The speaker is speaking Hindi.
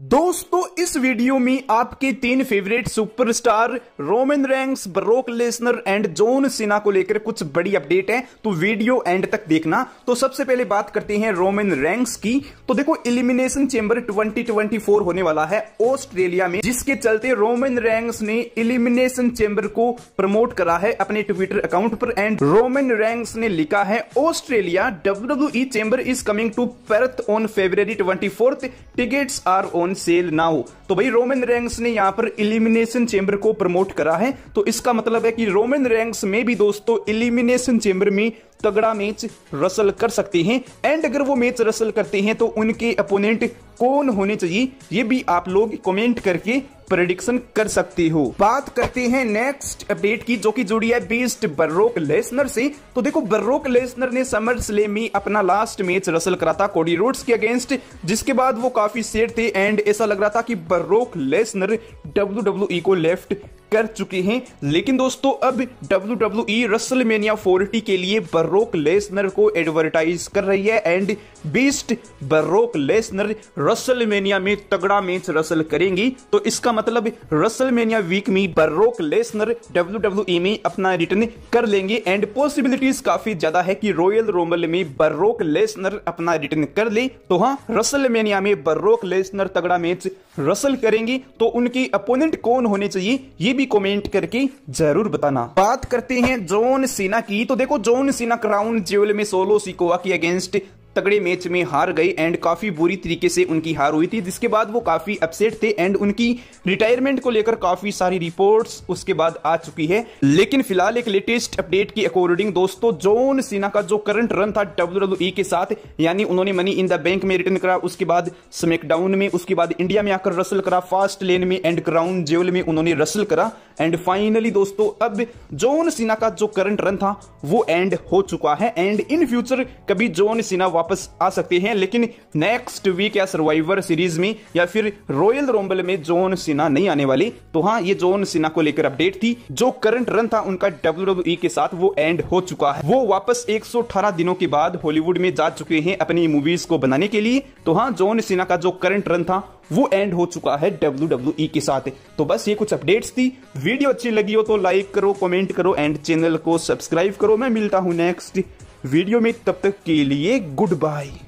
दोस्तों इस वीडियो में आपके तीन favourite superstar Roman Reigns Brock Lesnar and John Cena को लेकर कुछ बड़ी अपडेट है तो वीडियो एंड तक देखना तो सबसे पहले बात करते हैं रोमन रैंक्स की तो देखो इलिमिनेशन चेंबर 2024 होने वाला है ऑस्ट्रेलिया में जिसके चलते रोमन रैंक्स ने इलिमिनेशन चेंबर को प्रमोट करा है अपने ट्विटर अकाउंट पर एंड रोमन रैंक्स ने लिखा है Australia W chamber is coming to Perth on February twenty fourth are on on sale ना हो तो भाई रोमन रैंक्स ने यहां पर इलिमिनेशन चेंबर को प्रमोट करा है तो इसका मतलब है कि रोमन रैंक्स में भी दोस्तों इलिमिनेशन चेंबर में तगड़ा मैच रसल कर सकते हैं एंड अगर वो मैच रसल करते हैं तो उनके अपोनेंट कौन होने चाहिए ये भी आप लोग कमेंट करके प्रडिक्शन कर सकती हो बात करते हैं नेक्स्ट अपडेट की जो कि जुड़ी है बीस्ट बर्रोक लेसनर से तो देखो बर्रोक लेसनर ने समर में अपना लास्ट मैच रसल करा था कोडी रोड्स के अगेंस्ट जिसके बाद वो काफी सेट थे एंड ऐसा लग रहा था कि बर्रोक लेसनर डब्ल्यू को लेफ्ट कर चुके हैं लेकिन दोस्तों अब W W E WrestleMania forty के लिए बर्रोक लेसनर को एडवर्टाइज कर रही है and beast Brock Lesnar WrestleMania में तगड़ा मैच रसल करेंगी तो इसका मतलब रसलमेनिया वीक में Brock Lesnar W W E में अपना रिटर्न कर लेंगे एंड पॉसिबिलिटीज काफी ज्यादा है कि रॉयल रोमल में बर्रोक लेसनर अपना रिटर्न कर ले तो हाँ रसलमेनिया में बर्रोक लेसनर तगड़ा मैच रसल करेंगी तो उनकी अपोनेंट कौन होने चाहिए ये भी भी कमेंट करके जरूर बताना बात करते हैं जोन सीना की तो देखो जोन सीना क्राउन ज्वेल में सोलो सिकोवा की अगेंस्ट तगड़े मैच में हार गए एंड काफ़ी बुरी तरीके से उनकी हार हुई थी जिसके बाद वो काफ़ी अपसेट थे एंड उनकी रिटायरमेंट को लेकर काफ़ी सारी रिपोर्ट्स उसके बाद आ चुकी है लेकिन फिलहाल एक लेटेस्ट अपडेट की अकॉर्डिंग दोस्तों जोन सिन्हा का जो करंट रन था डब्ल्यू के साथ यानी उन्होंने मनी इन द बैंक में रिटर्न करा उसके बाद स्मेकडाउन में उसके बाद इंडिया में आकर रसल करा फास्ट लेन में एंड क्राउन जेवल में उन्होंने रसल करा एंड फाइनली दोस्तों अब जोन सिन्हा का जो करंट रन था वो एंड हो चुका है एंड इन फ्यूचर कभी जोन सिन्हा वापस आ सकते हैं लेकिन नेक्स्ट वीक या सर्वाइवर सीरीज में या फिर रॉयल रोम्बल में जोन सिन्हा नहीं आने वाली तो हाँ ये जोन सिन्हा को लेकर अपडेट थी जो करंट रन था उनका डब्ल्यू e के साथ वो एंड हो चुका है वो वापस एक दिनों के बाद हॉलीवुड में जा चुके हैं अपनी मूवीज को बनाने के लिए तो हाँ जोन सिन्हा का जो करंट रन था वो एंड हो चुका है डब्ल्यू डब्ल्यू e के साथ तो बस ये कुछ अपडेट्स थी वीडियो अच्छी लगी हो तो लाइक करो कमेंट करो एंड चैनल को सब्सक्राइब करो मैं मिलता हूं नेक्स्ट वीडियो में तब तक के लिए गुड बाय